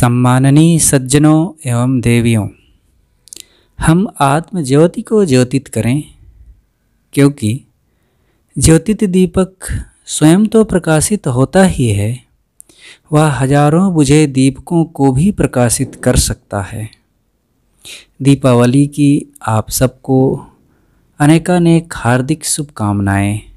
सम्माननीय सज्जनों एवं देवियों हम आत्म ज्योति को ज्योतित करें क्योंकि ज्योतित दीपक स्वयं तो प्रकाशित होता ही है वह हजारों बुझे दीपकों को भी प्रकाशित कर सकता है दीपावली की आप सबको अनेकानेक हार्दिक शुभकामनाएं